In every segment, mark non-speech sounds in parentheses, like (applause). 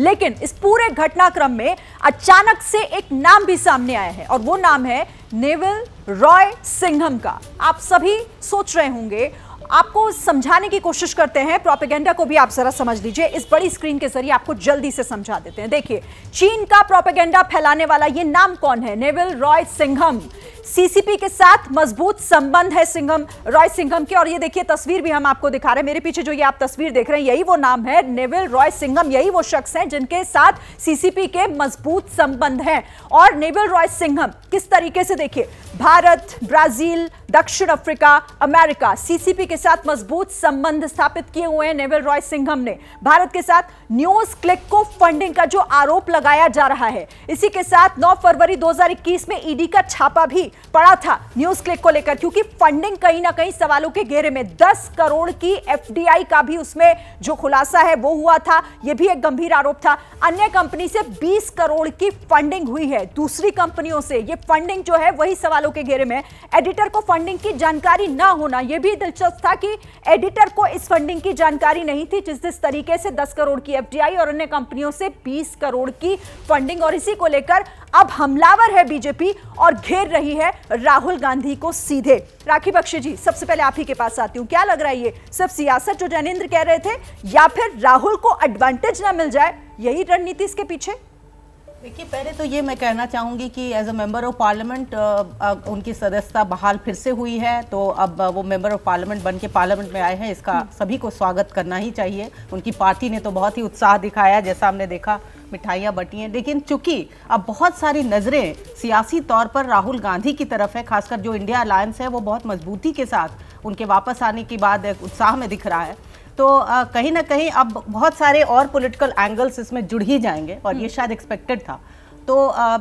लेकिन इस पूरे घटनाक्रम में अचानक से एक नाम भी सामने आया है और वो नाम है नेवल रॉय सिंघम का आप सभी सोच रहे होंगे आपको समझाने की कोशिश करते हैं प्रोपेगेंडा को भी आप जरा समझ लीजिए इस बड़ी स्क्रीन के जरिए आपको जल्दी से समझा देते हैं देखिए चीन का प्रोपेगेंडा फैलाने वाला ये नाम कौन है नेविल रॉय सिंघम सीसीपी के साथ मजबूत संबंध है सिंघम रॉय सिंघम के और ये देखिए तस्वीर भी हम आपको दिखा रहे हैं मेरे पीछे जो ये आप तस्वीर देख रहे हैं यही वो नाम है नेविल रॉय सिंघम यही वो शख्स हैं जिनके साथ सीसीपी के मजबूत संबंध हैं और नेविल रॉय सिंघम किस तरीके से देखिए भारत ब्राजील दक्षिण अफ्रीका अमेरिका सीसीपी के के साथ मजबूत संबंध स्थापित किए हुए हैं नेवल रॉय सिंघम ने भारत के साथ न्यूज क्लिक को फंडिंग का जो आरोप लगाया जा रहा है इसी के साथ 9 फरवरी 2021 में ईडी e का छापा भी पड़ा था न्यूज क्लिक को लेकर क्योंकि फंडिंग कहीं ना कहीं सवालों के घेरे में दस करोड़ की एफ का भी उसमें जो खुलासा है वो हुआ था यह भी एक गंभीर आरोप था अन्य कंपनी से बीस करोड़ की फंडिंग हुई है दूसरी कंपनियों से यह फंडिंग जो है वही सवालों के घेरे में एडिटर को फंडिंग की जानकारी ना होना यह भी दिलचस्प था कि एडिटर को इस फंडिंग की जानकारी नहीं थी जिस जिस तरीके से 10 करोड़ की एफडीआई और अन्य कंपनियों से 20 करोड़ की फंडिंग और इसी को लेकर अब हमलावर है बीजेपी और घेर रही है राहुल गांधी को सीधे राखी बख्शी जी सबसे पहले आप ही के पास आती हूँ क्या लग रहा है ये सिर्फ सियासत जो जैनेन्द्र कह रहे थे या फिर राहुल को एडवांटेज ना मिल जाए यही रणनीति इसके पीछे देखिए पहले तो ये मैं कहना चाहूँगी कि as a member of parliament उनकी सदस्यता बहाल फिर से हुई है तो अब वो मेंबर ऑफ पार्लियामेंट बन के पार्लियामेंट में आए हैं इसका सभी को स्वागत करना ही चाहिए उनकी पार्टी ने तो बहुत ही उत्साह दिखाया जैसा हमने देखा मिठाइयाँ बटी हैं लेकिन चूंकि अब बहुत सारी नज़रें सियासी तौर पर राहुल गांधी की तरफ है खासकर जो इंडिया अलायंस है वो बहुत मजबूती के साथ उनके वापस आने की बाद उत्साह में दिख रहा है तो कहीं ना कहीं अब बहुत सारे और पॉलिटिकल एंगल्स इसमें जुड़ ही जाएंगे और ये हम्म। शायद एक्सपेक्टेड था तो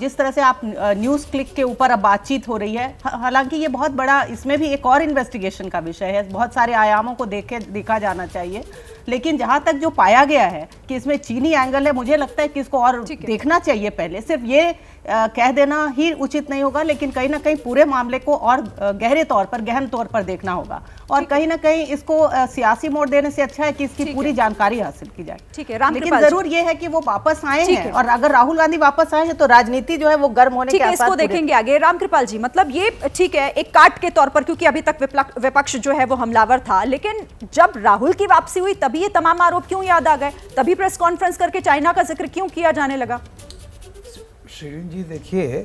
जिस तरह से आप न्यूज़ क्लिक के ऊपर अब बातचीत हो रही है हालांकि ये बहुत बड़ा इसमें भी एक और इन्वेस्टिगेशन का विषय है बहुत सारे आयामों को देखे देखा जाना चाहिए लेकिन जहां तक जो पाया गया है कि इसमें चीनी एंगल है मुझे लगता है कि इसको और देखना चाहिए पहले सिर्फ ये आ, कह देना ही उचित नहीं होगा लेकिन कहीं ना कहीं पूरे मामले को और गहरे तौर पर गहन तौर पर देखना होगा और कहीं ना कहीं इसको सियासी मोड़ देने से अच्छा है कि इसकी पूरी जानकारी हासिल की जाए ठीक है लेकिन जरूर ये है कि वो वापस आए हैं और अगर राहुल गांधी वापस आए हैं तो राजनीति जो है वो गर्म होने के इसको देखेंगे आगे रामकृपाल जी मतलब ये ठीक है एक काट के तौर पर क्योंकि अभी तक विपक्ष जो है वो हमलावर था लेकिन जब राहुल की वापसी हुई तब तभी ये तमाम आरोप क्यों याद आ गए तभी प्रेस कॉन्फ्रेंस करके चाइना का जिक्र क्यों किया जाने लगा श्रीन जी देखिए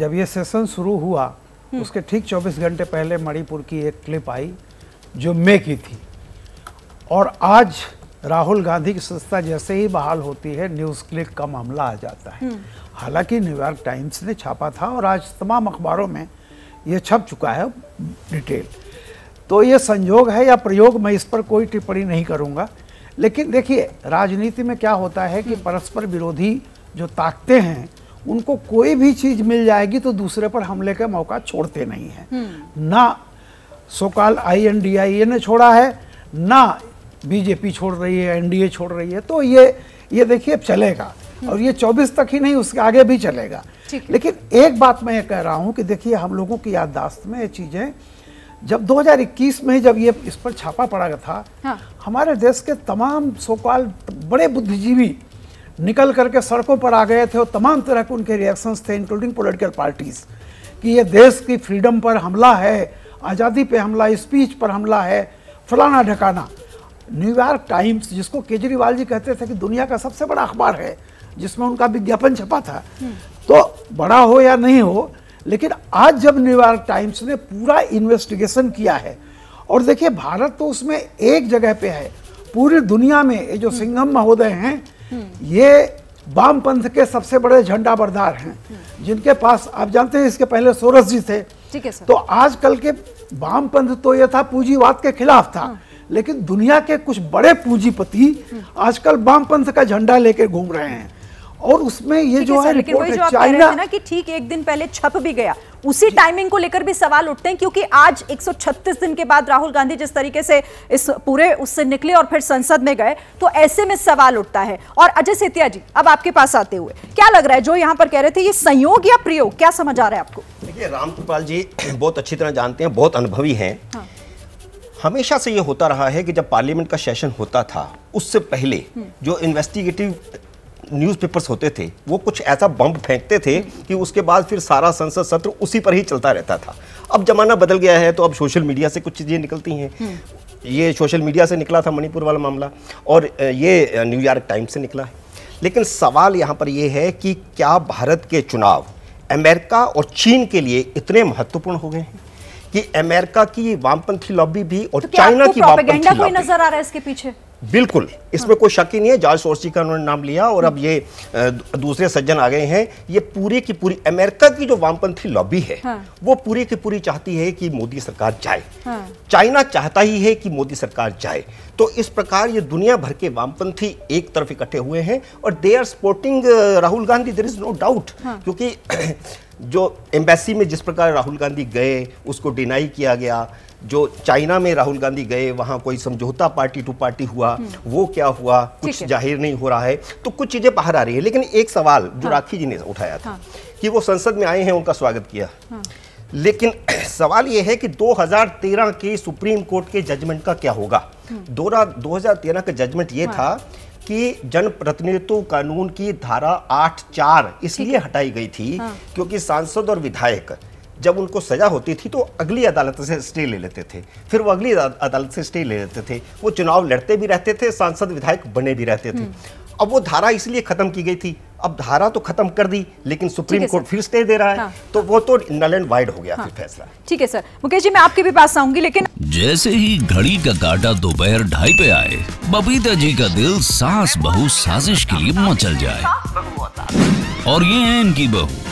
जब ये सेशन शुरू हुआ हम्म। उसके ठीक 24 घंटे पहले मणिपुर की एक क्लिप आई जो मे की थी और आज राहुल गांधी की संस्था जैसे ही बहाल होती है न्यूज़ क्लिक का मामला आ जाता है हम्म। हालांकि न्यूयॉर्क टाइम्स ने छापा था और आज तमाम अखबारों में ये छप चुका है डिटेल तो ये संयोग है या प्रयोग मैं इस पर कोई टिप्पणी नहीं करूँगा लेकिन देखिए राजनीति में क्या होता है कि हम्म। परस्पर विरोधी जो ताकते हैं उनको कोई भी चीज़ मिल जाएगी तो दूसरे पर हमले का मौका छोड़ते नहीं है हम्म। ना सोकाल आई एन डी आई ए ने छोड़ा है ना बीजेपी छोड़ रही है एनडीए छोड़ रही है तो ये ये देखिए चलेगा हम्म। और ये 24 तक ही नहीं उसके आगे भी चलेगा लेकिन एक बात मैं ये कह रहा हूँ कि देखिए हम लोगों की याददाश्त में ये चीज़ें जब 2021 में जब ये इस पर छापा पड़ा था हाँ। हमारे देश के तमाम सोकाल बड़े बुद्धिजीवी निकल करके सड़कों पर आ गए थे और तमाम तरह के उनके रिएक्शंस थे इंक्लूडिंग पॉलिटिकल पार्टीज़ कि ये देश की फ्रीडम पर हमला है आज़ादी पे हमला स्पीच पर हमला है फलाना ढकाना न्यूयॉर्क टाइम्स जिसको केजरीवाल जी कहते थे कि दुनिया का सबसे बड़ा अखबार है जिसमें उनका विज्ञापन छपा था हम्म। तो बड़ा हो या नहीं हो लेकिन आज जब न्यूयॉर्क टाइम्स ने पूरा इन्वेस्टिगेशन किया है और देखिए भारत तो उसमें एक जगह पे है पूरी दुनिया में ये जो सिंघम महोदय हैं ये वामपंथ के सबसे बड़े झंडा बरदार हैं जिनके पास आप जानते हैं इसके पहले सोरस जी थे ठीक है सर। तो आजकल के वामपंथ तो ये था पूंजीवाद के खिलाफ था हाँ। लेकिन दुनिया के कुछ बड़े पूंजीपति आजकल वामपंथ का झंडा लेके घूम रहे हैं और उसमें ये जो है रिपोर्ट है चाइना ना कि ठीक एक दिन पहले छप भी गया उसी टाइमिंग को लेकर भी सवाल उठते हैं क्योंकि आज 136 दिन के बाद राहुल गांधी जिस तरीके से इस पूरे उससे निकले और फिर संसद में गए तो ऐसे में सवाल उठता है और अजय सेतिया जी अब आपके पास आते हुए क्या लग रहा है जो यहां पर कह रहे थे ये संयोग या प्रयोग क्या समझ आ रहा है आपको देखिए रामकृपाल जी बहुत अच्छी तरह जानते हैं बहुत अनुभवी है हाँ। हमेशा से ये होता रहा है कि जब पार्लियामेंट का सेशन होता था उससे पहले हम्म। जो इन्वेस्टिगेटिव न्यूज़पेपर्स होते थे वो कुछ ऐसा बम्प फेंकते थे कि उसके बाद फिर सारा संसद सत्र उसी पर ही चलता रहता था अब ज़माना बदल गया है तो अब सोशल मीडिया से कुछ चीज़ें निकलती हैं हम्म। ये सोशल मीडिया से निकला था मणिपुर वाला मामला और ये न्यूयॉर्क टाइम्स से निकला है लेकिन सवाल यहाँ पर यह है कि क्या भारत के चुनाव अमेरिका और चीन के लिए इतने महत्वपूर्ण हो गए हैं कि अमेरिका की वामपंथी लॉबी भी और तो चाइना की वामपंथी लॉबी नजर आ रहा है इसके पीछे बिल्कुल इसमें कोई शक ही नहीं है जॉर्ज सोर्सी का उन्होंने नाम लिया और अब ये दूसरे सज्जन आ गए हैं ये पूरी की पूरी अमेरिका की जो वामपंथी लॉबी है हाँ। वो पूरी की पूरी चाहती है कि मोदी सरकार जाए हाँ। चाइना चाहता ही है कि मोदी सरकार जाए तो इस प्रकार ये दुनिया भर के वामपंथी एक तरफ इकट्ठे हुए हैं और they are supporting Rahul Gandhi there is no doubt क्योंकि जो एम्बेसी में जिस प्रकार राहुल गांधी गए उसको डिनाई किया गया जो चाइना में राहुल गांधी गए वहां कोई समझौता पार्टी टू पार्टी हुआ वो क्या हुआ कुछ जाहिर नहीं हो रहा है तो कुछ चीज़ें बाहर आ रही है लेकिन एक सवाल जो हाँ। राखी जी ने उठाया था हाँ। कि वो संसद में आए हैं उनका स्वागत किया हाँ। लेकिन (clears throat) सवाल ये है कि 2013 के सुप्रीम कोर्ट के जजमेंट का क्या होगा हाँ। दो 2013 का जजमेंट ये हाँ। था कि जनप्रतिनिधित्व कानून की धारा आठ चार इसलिए हटाई गई थी हाँ। क्योंकि सांसद और विधायक जब उनको सज़ा होती थी तो अगली अदालत से स्टे ले लेते थे फिर वो अगली अदालत से स्टे ले लेते थे वो चुनाव लड़ते भी रहते थे सांसद विधायक बने भी रहते थे हम्म। अब वो धारा इसलिए ख़त्म की गई थी अब धारा तो खत्म कर दी लेकिन सुप्रीम कोर्ट फिर स्टे दे रहा है हाँ। तो वो तो नल एंड वाइड हो गया हाँ। फिर फैसला ठीक है सर मुकेश जी मैं आपके भी पास आऊंगी लेकिन जैसे ही घड़ी का काटा दोपहर ढाई पे आए बबीता जी का दिल सास बहु साजिश के लिए मचल जाए और ये है इनकी बहू